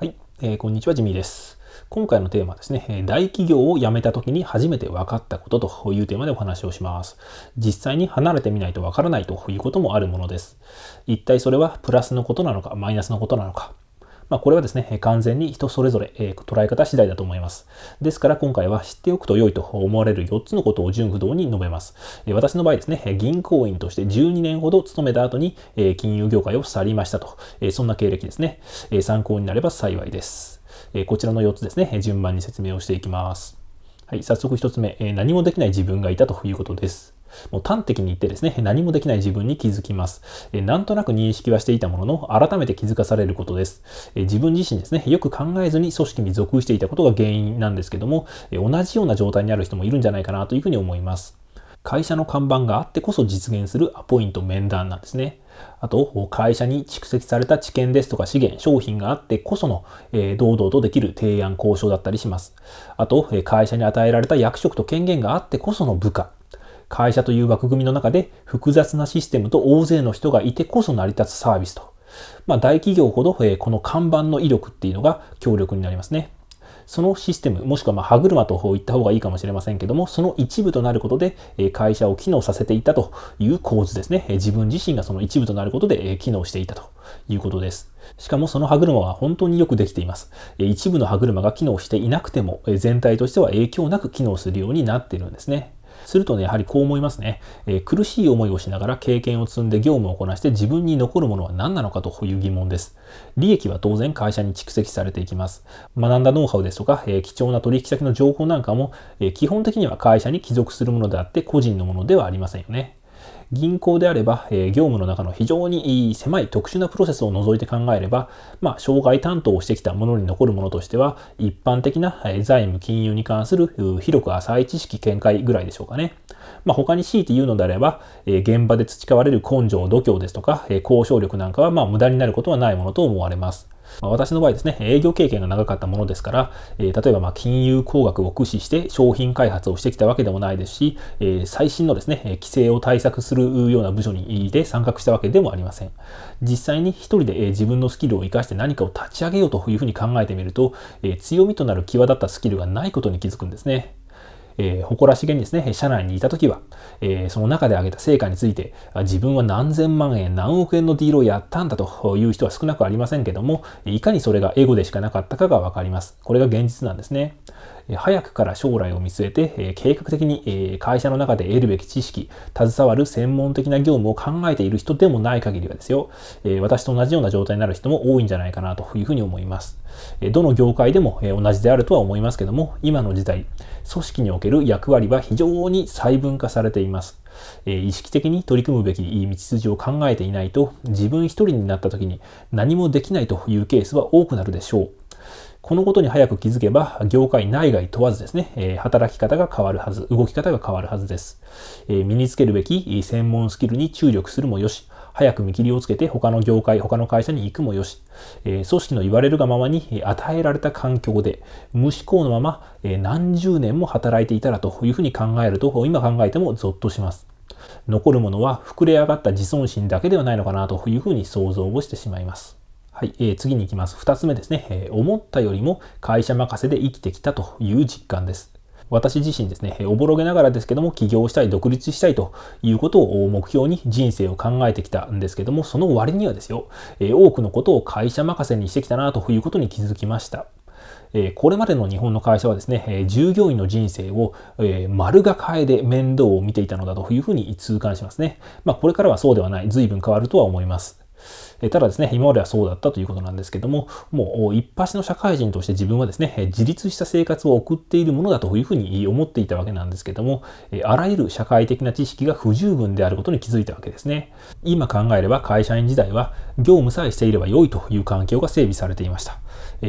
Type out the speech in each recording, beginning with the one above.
はい、えー、こんにちは、ジミーです。今回のテーマですね、大企業を辞めた時に初めて分かったことというテーマでお話をします。実際に離れてみないと分からないということもあるものです。一体それはプラスのことなのか、マイナスのことなのか、まあ、これはですね、完全に人それぞれ、え捉え方次第だと思います。ですから今回は知っておくと良いと思われる4つのことを純不動に述べます。え私の場合ですね、銀行員として12年ほど勤めた後に、え金融業界を去りましたと、えそんな経歴ですね、え参考になれば幸いです。えこちらの4つですね、順番に説明をしていきます。はい、早速1つ目、え何もできない自分がいたということです。もう端的に言ってですね、何もできない自分に気づきます。えなんとなく認識はしていたものの、改めて気づかされることです。え自分自身ですね、よく考えずに組織に属していたことが原因なんですけども、え同じような状態にある人もいるんじゃないかなというふうに思います。会社の看板があってこそ実現するアポイント面談なんですね。あと、会社に蓄積された知見ですとか資源、商品があってこその、えー、堂々とできる提案交渉だったりします。あと、会社に与えられた役職と権限があってこその部下。会社という枠組みの中で複雑なシステムと大勢の人がいてこそ成り立つサービスと。まあ、大企業ほど、えー、この看板の威力っていうのが強力になりますね。そのシステム、もしくはま歯車と言った方がいいかもしれませんけども、その一部となることで、会社を機能させていたという構図ですね。自分自身がその一部となることで機能していたということです。しかもその歯車は本当によくできています。一部の歯車が機能していなくても、全体としては影響なく機能するようになっているんですね。するとね、やはりこう思いますね。えー、苦しい思いをしながら経験を積んで業務をこなして自分に残るものは何なのかという疑問です。利益は当然会社に蓄積されていきます。学んだノウハウですとか、えー、貴重な取引先の情報なんかも、えー、基本的には会社に帰属するものであって個人のものではありませんよね。銀行であれば、え業務の中の非常に狭い特殊なプロセスを除いて考えれば、まあ、障害担当をしてきたものに残るものとしては、一般的な財務金融に関する広く浅い知識見解ぐらいでしょうかね。まあ、他に強いて言うのであれば、え現場で培われる根性、度胸ですとか、え交渉力なんかは、まあ、無駄になることはないものと思われます。まあ、私の場合ですね、営業経験が長かったものですから、えー、例えばま金融工学を駆使して商品開発をしてきたわけでもないですし、えー、最新のですね、規制を対策するような部署にで参画したわけでもありません。実際に一人で自分のスキルを活かして何かを立ち上げようというふうに考えてみると、えー、強みとなる際立ったスキルがないことに気づくんですね。えー、誇らしげにですね、社内にいたときは、えー、その中で挙げた成果について、自分は何千万円、何億円のディールをやったんだという人は少なくありませんけども、いかにそれがエゴでしかなかったかがわかります。これが現実なんですね。早くから将来を見据えて、計画的に会社の中で得るべき知識、携わる専門的な業務を考えている人でもない限りはですよ、私と同じような状態になる人も多いんじゃないかなというふうに思います。どの業界でも同じであるとは思いますけども、今の時代、組織における役割は非常に細分化されています。意識的に取り組むべき道筋を考えていないと自分一人になった時に何もできないというケースは多くなるでしょう。このことに早く気づけば、業界内外問わずですね、え働き方が変わるはず、動き方が変わるはずです。え身につけるべき専門スキルに注力するもよし、早く見切りをつけて他の業界、他の会社に行くもよし、え組織の言われるがままに与えられた環境で、無思考のまま、え何十年も働いていたらというふうに考えると、今考えてもゾッとします。残るものは膨れ上がった自尊心だけではないのかなというふうに想像をしてしまいます。はい、えー、次に行きます。2つ目ですね、えー、思ったよりも会社任せで生きてきたという実感です。私自身ですね、おぼろげながらですけども、起業したい、独立したいということを目標に人生を考えてきたんですけども、その割にはですよ、多くのことを会社任せにしてきたなということに気づきました。これまでの日本の会社はですね、従業員の人生を丸が替えで面倒を見ていたのだというふうに痛感しますね。まあ、これからはそうではない、随分変わるとは思います。えただですね、今まではそうだったということなんですけども、もう一発の社会人として自分はですね、自立した生活を送っているものだというふうに思っていたわけなんですけども、あらゆる社会的な知識が不十分であることに気づいたわけですね。今考えれば会社員時代は業務さえしていれば良いという環境が整備されていました。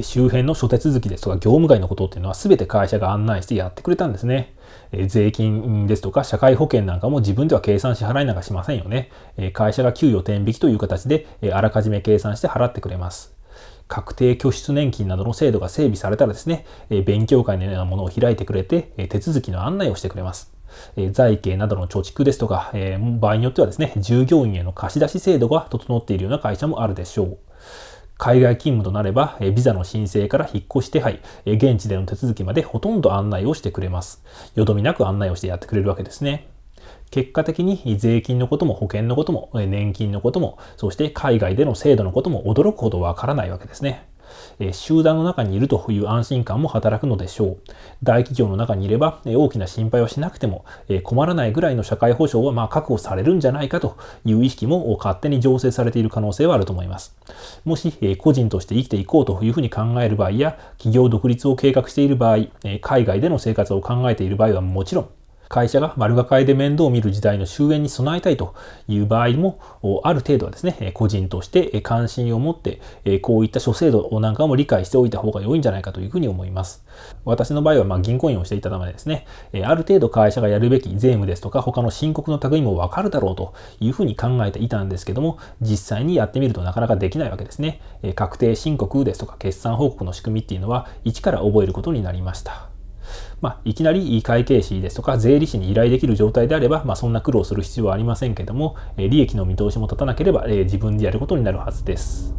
周辺の諸手続きですとか業務外のことっていうのは全て会社が案内してやってくれたんですね。え税金ですとか社会保険なんかも自分では計算し払いなんかしませんよね。え会社が給与転引きという形で、えあらかじめ計算して払ってくれます。確定拠出年金などの制度が整備されたらですね、え勉強会のようなものを開いてくれて、え手続きの案内をしてくれます。え財形などの貯蓄ですとか、え場合によってはですね、従業員への貸し出し制度が整っているような会社もあるでしょう。海外勤務となれば、ビザの申請から引っ越し手配、現地での手続きまでほとんど案内をしてくれます。よどみなく案内をしてやってくれるわけですね。結果的に税金のことも保険のことも年金のことも、そして海外での制度のことも驚くほどわからないわけですね。え集団の中にいるという安心感も働くのでしょう。大企業の中にいれば、え大きな心配をしなくても、え困らないぐらいの社会保障はま確保されるんじゃないかという意識も勝手に醸成されている可能性はあると思います。もし、え個人として生きていこうというふうに考える場合や、企業独立を計画している場合、え海外での生活を考えている場合はもちろん、会社が丸がえで面倒を見る時代の終焉に備えたいという場合も、ある程度はですね、個人として関心を持って、こういった諸制度なんかも理解しておいた方が良いんじゃないかというふうに思います。私の場合は、ま銀行員をしていたためですね、ある程度会社がやるべき税務ですとか、他の申告の類もわかるだろうというふうに考えていたんですけども、実際にやってみるとなかなかできないわけですね。確定申告ですとか、決算報告の仕組みっていうのは、一から覚えることになりました。まあ、いきなり会計士ですとか税理士に依頼できる状態であれば、まあ、そんな苦労する必要はありませんけども、え利益の見通しも立たなければ、え自分でやることになるはずです。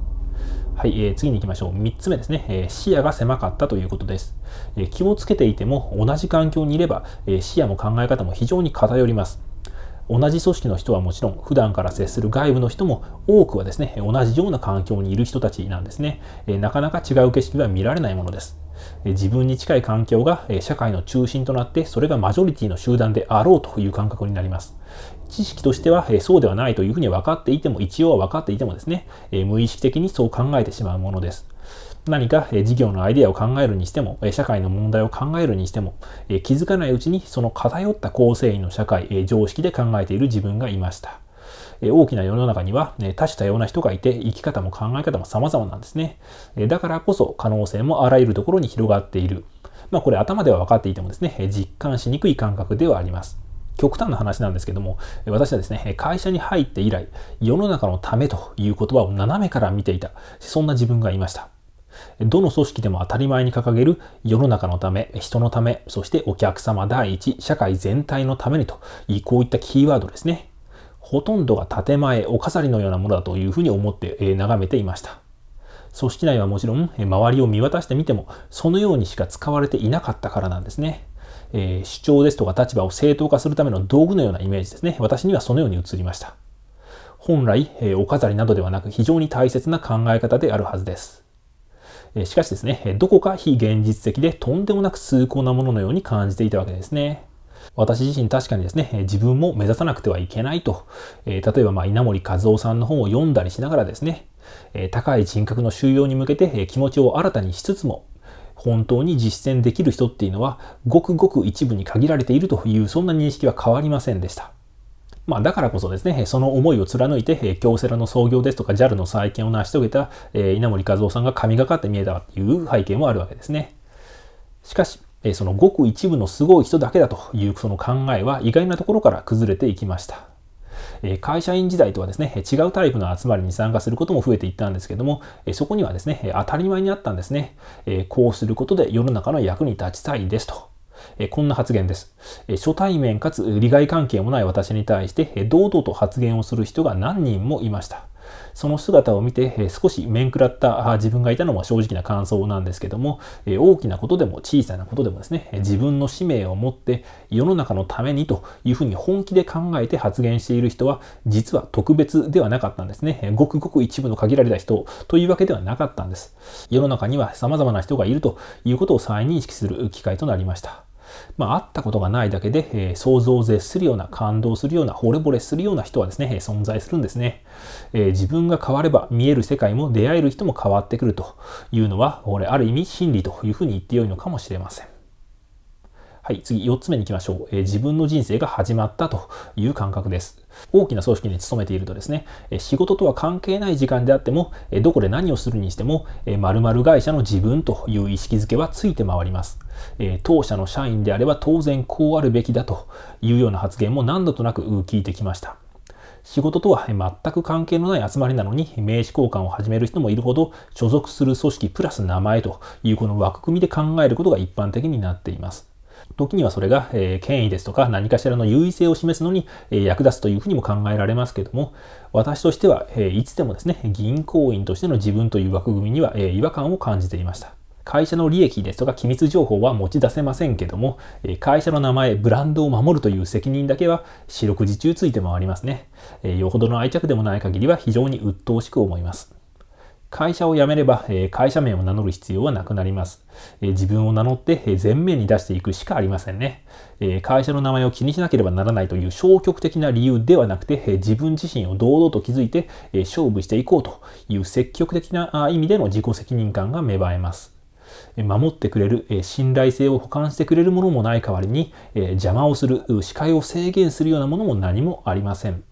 はい、えー、次に行きましょう。3つ目ですね、えー、視野が狭かったということです、えー、気をつけていても同じ環境にいれば、え視野も考え方も非常に偏ります。同じ組織の人はもちろん普段から接する外部の人も多くはですね同じような環境にいる人たちなんですねなかなか違う景色が見られないものです自分に近い環境が社会の中心となってそれがマジョリティの集団であろうという感覚になります知識としてはそうではないというふうに分かっていても一応は分かっていてもですね無意識的にそう考えてしまうものです何か事業のアイデアを考えるにしても、社会の問題を考えるにしても、気づかないうちにその偏った構成員の社会、常識で考えている自分がいました。大きな世の中には多種多様な人がいて生き方も考え方も様々なんですね。だからこそ可能性もあらゆるところに広がっている。まあこれ頭では分かっていてもですね、実感しにくい感覚ではあります。極端な話なんですけども、私はですね、会社に入って以来、世の中のためという言葉を斜めから見ていた、そんな自分がいました。どの組織でも当たり前に掲げる世の中のため、人のため、そしてお客様第一、社会全体のためにと、こういったキーワードですね。ほとんどが建前、お飾りのようなものだというふうに思って眺めていました。組織内はもちろん、周りを見渡してみても、そのようにしか使われていなかったからなんですね。え主張ですとか立場を正当化するための道具のようなイメージですね。私にはそのように映りました。本来、えお飾りなどではなく非常に大切な考え方であるはずです。しかしですね、どこか非現実的でとんでもなく崇高なもののように感じていたわけですね。私自身確かにですね、自分も目指さなくてはいけないと、え例えばま稲森和夫さんの本を読んだりしながらですね、え高い人格の収容に向けて、え気持ちを新たにしつつも、本当に実践できる人っていうのは、ごくごく一部に限られているという、そんな認識は変わりませんでした。まあ、だからこそですね、その思いを貫いて、京セラの創業ですとか JAL の再建を成し遂げた稲森和夫さんが神がかって見えたという背景もあるわけですね。しかし、そのごく一部のすごい人だけだというその考えは意外なところから崩れていきました。会社員時代とはですね、違うタイプの集まりに参加することも増えていったんですけども、そこにはですね、当たり前にあったんですね。こうすることで世の中の役に立ちたいですと。えこんな発言です。え初対面かつ利害関係もない私に対して、え堂々と発言をする人が何人もいました。その姿を見て少し面食らった自分がいたのは正直な感想なんですけども大きなことでも小さなことでもですね自分の使命を持って世の中のためにというふうに本気で考えて発言している人は実は特別ではなかったんですねごくごく一部の限られた人というわけではなかったんです世の中には様々な人がいるということを再認識する機会となりましたまあ、会ったことがないだけで、えー、想像を絶するような、感動するような、惚れ惚れするような人はですね、えー、存在するんですね、えー、自分が変われば、見える世界も出会える人も変わってくるというのは、これ、ある意味真理というふうに言ってよいのかもしれません。はい、次4つ目に行きましょう、えー、自分の人生が始まったという感覚です。大きな組織に勤めているとですね、仕事とは関係ない時間であっても、どこで何をするにしても、〇〇会社の自分という意識づけはついて回ります。当社の社員であれば当然こうあるべきだというような発言も何度となく聞いてきました。仕事とは全く関係のない集まりなのに名刺交換を始める人もいるほど所属する組織プラス名前というこの枠組みで考えることが一般的になっています。時にはそれが、えー、権威ですとか何かしらの優位性を示すのに、えー、役立つというふうにも考えられますけども、私としては、えー、いつでもですね、銀行員としての自分という枠組みには、え違和感を感じていました。会社の利益ですとか機密情報は持ち出せませんけども、会社の名前、ブランドを守るという責任だけは四六時中ついて回りますね。よほどの愛着でもない限りは非常に鬱陶しく思います。会社を辞めれば、え会社名を名乗る必要はなくなります。え自分を名乗って、え前面に出していくしかありませんね、え会社の名前を気にしなければならないという消極的な理由ではなくて、え自分自身を堂々と気づいて、え勝負していこうという積極的な意味での自己責任感が芽生えます。守ってくれる、信頼性を保管してくれるものもない代わりに、邪魔をする、視界を制限するようなものも何もありません。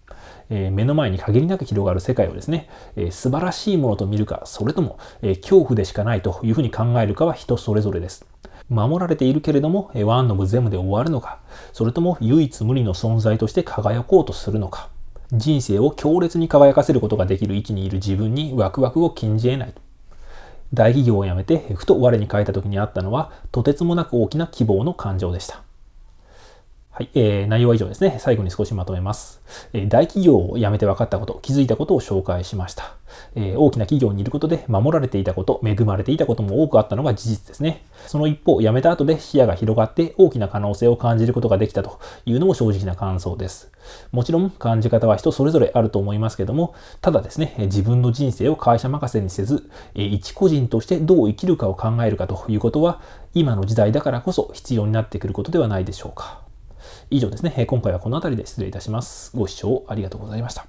え目の前に限りなく広がる世界をですね、え素晴らしいものと見るか、それとも、え恐怖でしかないというふうに考えるかは人それぞれです。守られているけれども、えワンの無全部で終わるのか、それとも唯一無二の存在として輝こうとするのか、人生を強烈に輝かせることができる位置にいる自分にワクワクを禁じ得ない。大企業を辞めて、ふと我に書った時にあったのは、とてつもなく大きな希望の感情でした。はい、えー、内容は以上ですね。最後に少しまとめます。えー、大企業を辞めて分かったこと、気づいたことを紹介しました、えー。大きな企業にいることで守られていたこと、恵まれていたことも多くあったのが事実ですね。その一方、辞めた後で視野が広がって大きな可能性を感じることができたというのも正直な感想です。もちろん感じ方は人それぞれあると思いますけども、ただですね、自分の人生を会社任せにせず、えー、一個人としてどう生きるかを考えるかということは、今の時代だからこそ必要になってくることではないでしょうか。以上ですね、今回はこの辺りで失礼いたします。ご視聴ありがとうございました。